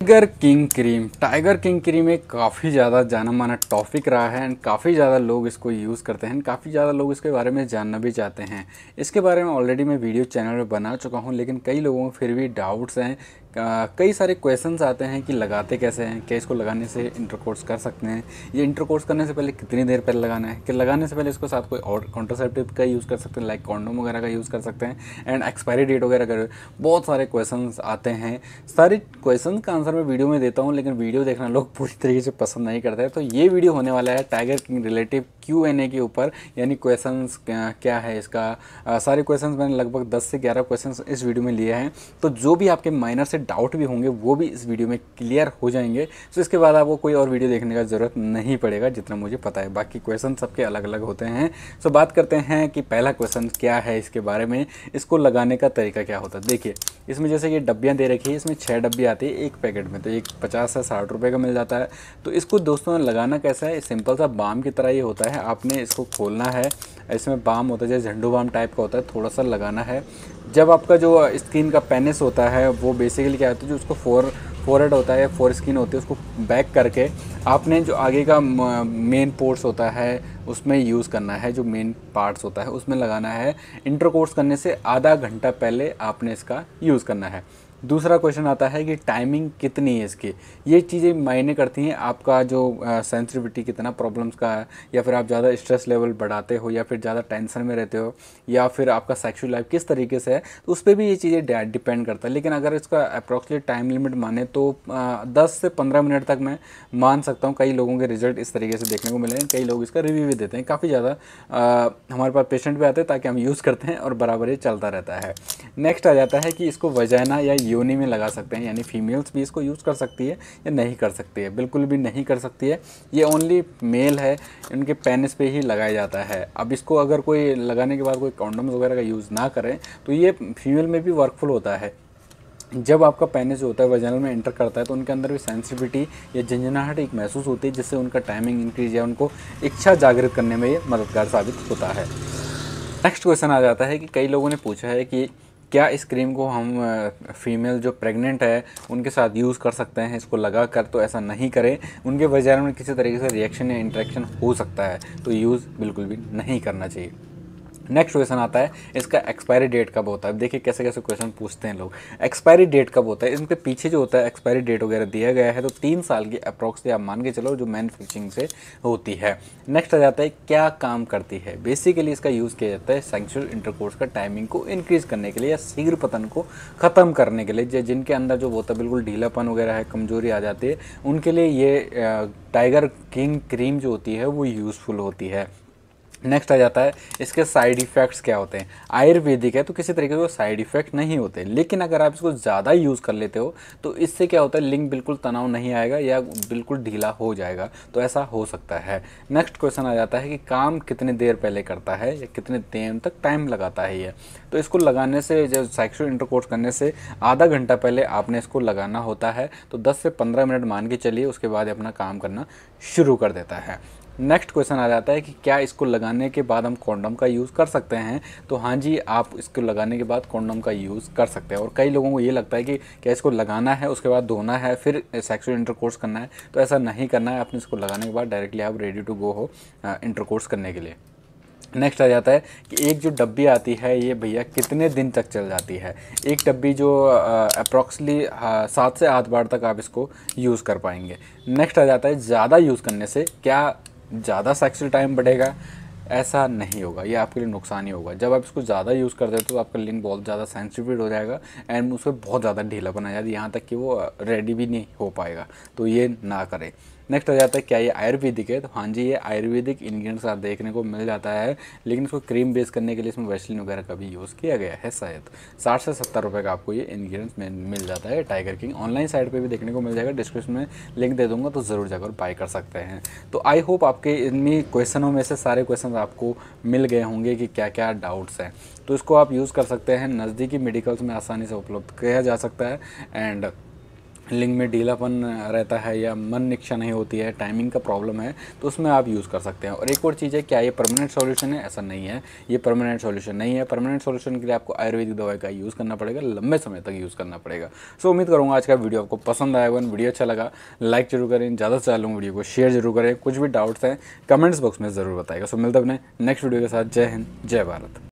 tiger king cream tiger king cream एक काफ़ी ज़्यादा जाना माना टॉपिक रहा है एंड काफ़ी ज़्यादा लोग इसको यूज़ करते हैं काफ़ी ज़्यादा लोग इसके बारे में जानना भी चाहते हैं इसके बारे में ऑलरेडी मैं वीडियो चैनल में बना चुका हूँ लेकिन कई लोगों को फिर भी डाउट्स हैं कई सारे क्वेश्चंस आते हैं कि लगाते कैसे हैं क्या इसको लगाने से इंटरकोर्स कर सकते हैं ये इंटरकोर्स करने से पहले कितनी देर पहले लगाना है कि लगाने से पहले इसको साथ कोई और कॉन्ट्रोसेप्टिव का यूज़ कर सकते हैं लाइक कॉन्डोम वगैरह का यूज़ कर सकते हैं एंड एक्सपायरी डेट वगैरह कर बहुत सारे क्वेश्चन आते हैं सारे क्वेश्चन का आंसर मैं वीडियो में देता हूँ लेकिन वीडियो देखना लोग पूरी तरीके से पसंद नहीं करते तो ये वीडियो होने वाला है tiger king relative Q N A के ऊपर यानी क्वेश्चन क्या है इसका सारे क्वेश्चन मैंने लगभग दस से ग्यारह क्वेश्चन इस वीडियो में लिए हैं तो जो भी आपके माइनर से डाउट भी होंगे वो भी इस वीडियो में क्लियर हो जाएंगे तो इसके बाद आपको कोई और वीडियो देखने का ज़रूरत नहीं पड़ेगा जितना मुझे पता है बाकी क्वेश्चन सबके अलग अलग होते हैं सो बात करते हैं कि पहला क्वेश्चन क्या है इसके बारे में इसको लगाने का तरीका क्या होता है देखिए इसमें जैसे ये डब्बियाँ दे रखी है इसमें छः डब्बी आती है एक पैकेट में तो एक पचास से साठ रुपये का मिल जाता है तो इसको दोस्तों लगाना कैसा है सिंपल सा बाम की तरह ये होता है है आपने इसको खोलना है इसमें बाम होता है जैसे झंडू बाम टाइप का होता है थोड़ा सा लगाना है जब आपका जो स्किन का पेनिस होता है वो बेसिकली क्या होता है जो उसको फोर फोरहेड होता है या फोर स्किन होती है उसको बैक करके आपने जो आगे का मेन पोर्ट्स होता है उसमें यूज़ करना है जो मेन पार्ट्स होता है उसमें लगाना है इंटरकोर्स करने से आधा घंटा पहले आपने इसका यूज़ करना है दूसरा क्वेश्चन आता है कि टाइमिंग कितनी है इसकी ये चीज़ें मायने करती हैं आपका जो सेंसिटिविटी कितना प्रॉब्लम्स का है या फिर आप ज़्यादा स्ट्रेस लेवल बढ़ाते हो या फिर ज़्यादा टेंशन में रहते हो या फिर आपका सेक्सुअल लाइफ किस तरीके से है तो उस पर भी ये चीज़ें डिपेंड करता है लेकिन अगर इसका अप्रॉक्सीमेट टाइम लिमिट माने तो दस से पंद्रह मिनट तक मैं मान सकता हूँ कई लोगों के रिजल्ट इस तरीके से देखने को मिले हैं कई लोग इसका रिव्यू भी देते हैं काफ़ी ज़्यादा हमारे पास पेशेंट भी आते हैं ताकि हम यूज़ करते हैं और बराबर ये चलता रहता है नेक्स्ट आ जाता है कि इसको वजैना या योनि में लगा सकते हैं यानी फीमेल्स भी इसको यूज़ कर सकती है या नहीं कर सकती है बिल्कुल भी नहीं कर सकती है ये ओनली मेल है इनके पेनिस पे ही लगाया जाता है अब इसको अगर कोई लगाने के बाद कोई कॉन्डम्स वगैरह का यूज़ ना करें तो ये फीमेल में भी वर्कफुल होता है जब आपका पेनिस जो होता है वजनल में एंटर करता है तो उनके अंदर भी सेंसिटिविटी या झंझनाहट एक महसूस होती है जिससे उनका टाइमिंग इंक्रीज या उनको इच्छा जागृत करने में ये मददगार साबित होता है नेक्स्ट क्वेश्चन आ जाता है कि कई लोगों ने पूछा है कि क्या इस क्रीम को हम फीमेल जो प्रेग्नेंट है उनके साथ यूज़ कर सकते हैं इसको लगा कर तो ऐसा नहीं करें उनके वजह में किसी तरीके से रिएक्शन या इंट्रैक्शन हो सकता है तो यूज़ बिल्कुल भी नहीं करना चाहिए नेक्स्ट क्वेश्चन आता है इसका एक्सपायरी डेट कब होता है देखिए कैसे कैसे क्वेश्चन पूछते हैं लोग एक्सपायरी डेट कब होता है इनके पीछे जो होता है एक्सपायरी डेट वगैरह दिया गया है तो तीन साल की अप्रॉक्सली आप मान के चलो जो मैनुफैक्चरिंग से होती है नेक्स्ट आ जाता है क्या काम करती है बेसिकली इसका यूज़ किया जाता है सेंचुअल इंटरकोर्स का टाइमिंग को इंक्रीज करने के लिए या शीघ्र पतन को ख़त्म करने के लिए जिनके अंदर जो होता है बिल्कुल ढीलापन वगैरह है कमजोरी आ जाती है उनके लिए ये टाइगर किंग क्रीम जो होती है वो यूज़फुल होती है नेक्स्ट आ जाता है इसके साइड इफ़ेक्ट्स क्या होते हैं आयुर्वेदिक है तो किसी तरीके के साइड इफ़ेक्ट नहीं होते लेकिन अगर आप इसको ज़्यादा यूज़ कर लेते हो तो इससे क्या होता है लिंग बिल्कुल तनाव नहीं आएगा या बिल्कुल ढीला हो जाएगा तो ऐसा हो सकता है नेक्स्ट क्वेश्चन आ जाता है कि काम कितने देर पहले करता है या कितने देर तक टाइम लगाता है ये तो इसको लगाने से जब सेक्शुअल इंटरकोर्स करने से आधा घंटा पहले आपने इसको लगाना होता है तो दस से पंद्रह मिनट मान के चलिए उसके बाद अपना काम करना शुरू कर देता है नेक्स्ट क्वेश्चन आ जाता है कि क्या इसको लगाने के बाद हम कॉन्डम का यूज़ कर सकते हैं तो हाँ जी आप इसको लगाने के बाद कॉन्डम का यूज़ कर सकते हैं और कई लोगों को ये लगता है कि क्या इसको लगाना है उसके बाद धोना है फिर सेक्सुअल इंटरकोर्स करना है तो ऐसा नहीं करना है आपने इसको लगाने के बाद डायरेक्टली आप रेडी टू गो हो इंटरकोर्स करने के लिए नेक्स्ट आ जाता है कि एक जो डब्बी आती है ये भैया कितने दिन तक चल जाती है एक डब्बी जो अप्रॉक्सली सात से आठ बार तक आप इसको यूज़ कर पाएंगे नेक्स्ट आ जाता है ज़्यादा यूज़ करने से क्या ज़्यादा सेक्सुअल टाइम बढ़ेगा ऐसा नहीं होगा ये आपके लिए नुकसान ही होगा जब आप इसको ज़्यादा यूज़ करते हो तो आपका लिंग बहुत ज़्यादा सेंसिटिव हो जाएगा एंड उस पर बहुत ज़्यादा ढीला बना जाएगा यहाँ तक कि वो रेडी भी नहीं हो पाएगा तो ये ना करें नेक्स्ट आ जाता है क्या ये आयुर्वेदिक है तो हाँ जी ये आयुर्वेदिक इन्ग्रीडियंट्स आप देखने को मिल जाता है लेकिन इसको क्रीम बेस करने के लिए इसमें वैसलिन वगैरह का भी यूज़ किया गया है शायद साठ से सत्तर रुपये का आपको ये इन्ग्रीडियंट्स मिल जाता है टाइगर किंग ऑनलाइन साइट पर भी देखने को मिल जाएगा डिस्क्रिप्शन में लिंक दे दूँगा तो ज़रूर जाकर बाय कर सकते हैं तो आई होप आपके इनमें क्वेश्चनों में से सारे क्वेश्चन आपको मिल गए होंगे कि क्या क्या डाउट्स हैं तो इसको आप यूज़ कर सकते हैं नज़दीकी मेडिकल्स में आसानी से उपलब्ध किया जा सकता है एंड लिंग में ढीलापन रहता है या मन निक्षा नहीं होती है टाइमिंग का प्रॉब्लम है तो उसमें आप यूज़ कर सकते हैं और एक और चीज़ है क्या ये परमानेंट सॉल्यूशन है ऐसा नहीं है ये परमानेंट सॉल्यूशन नहीं है परमानेंट सॉल्यूशन के लिए आपको आयुर्वेदिक दवाई का यूज़ करना पड़ेगा लंबे समय तक यूज़ करना पड़ेगा सो उम्मीद करूँगा आज का वीडियो आपको पसंद आएगा वीडियो अच्छा लगा लाइक जरूर करें ज़्यादा से ज़्यादा वीडियो को शेयर जरूर करें कुछ भी डाउट्स हैं कमेंट्स बॉक्स में ज़रूर बताएगा सो मिलता अपने नेक्स्ट वीडियो के साथ जय हिंद जय भारत